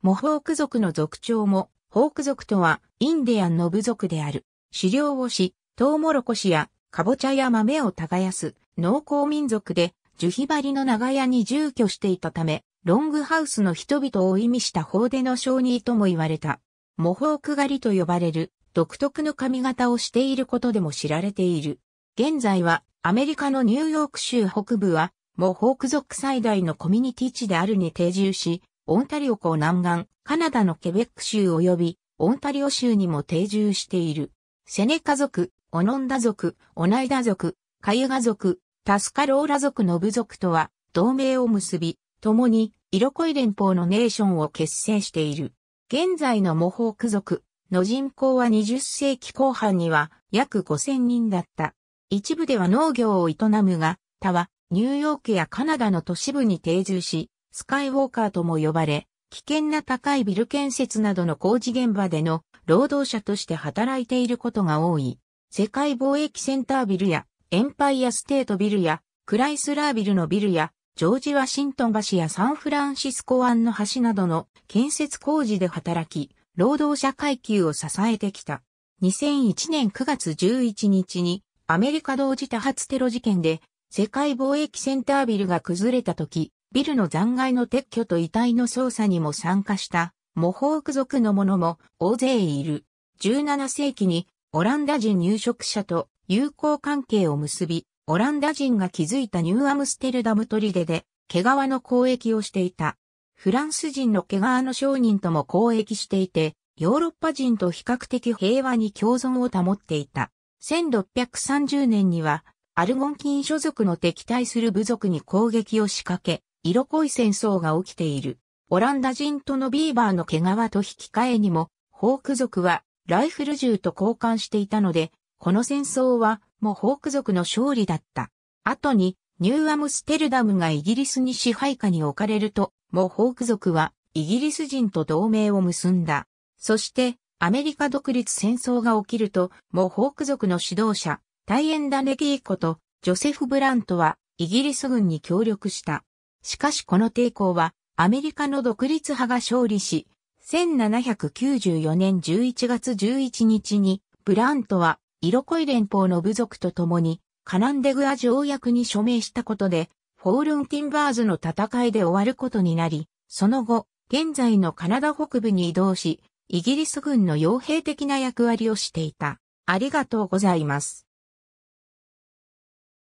モホーク族の族長も、ホーク族とはインディアンの部族である。狩猟をし、トウモロコシやカボチャや豆を耕す農耕民族で、樹皮張りの長屋に住居していたため、ロングハウスの人々を意味した法での商人とも言われた。モホーク狩りと呼ばれる独特の髪型をしていることでも知られている。現在はアメリカのニューヨーク州北部はモホーク族最大のコミュニティ地であるに定住し、オンタリオ港南岸、カナダのケベック州及び、オンタリオ州にも定住している。セネカ族、オノンダ族、オナイダ族、カユガ族、タスカローラ族の部族とは、同盟を結び、共に、イロコイ連邦のネーションを結成している。現在のモホーク族の人口は20世紀後半には約5000人だった。一部では農業を営むが、他はニューヨークやカナダの都市部に定住し、スカイウォーカーとも呼ばれ、危険な高いビル建設などの工事現場での労働者として働いていることが多い。世界貿易センタービルやエンパイアステートビルやクライスラービルのビルやジョージ・ワシントン橋やサンフランシスコ湾の橋などの建設工事で働き、労働者階級を支えてきた。2001年9月11日にアメリカ同時多発テロ事件で世界貿易センタービルが崩れた時、ビルの残骸の撤去と遺体の捜査にも参加したモホーク族の者も大勢いる。17世紀にオランダ人入植者と友好関係を結び、オランダ人が築いたニューアムステルダム砦で毛皮の交易をしていた。フランス人の毛皮の商人とも交易していて、ヨーロッパ人と比較的平和に共存を保っていた。1630年には、アルゴンキン所属の敵対する部族に攻撃を仕掛け、色濃い戦争が起きている。オランダ人とのビーバーの毛皮と引き換えにも、ホーク族はライフル銃と交換していたので、この戦争はもうホーク族の勝利だった。後にニューアムステルダムがイギリスに支配下に置かれると、もうホーク族はイギリス人と同盟を結んだ。そして、アメリカ独立戦争が起きると、もうホーク族の指導者、タイエンダ・ネギーこと、ジョセフ・ブラントは、イギリス軍に協力した。しかしこの抵抗はアメリカの独立派が勝利し、1794年11月11日にブラントはイロコイ連邦の部族と共にカナンデグア条約に署名したことで、フォールンティンバーズの戦いで終わることになり、その後、現在のカナダ北部に移動し、イギリス軍の傭兵的な役割をしていた。ありがとうございます。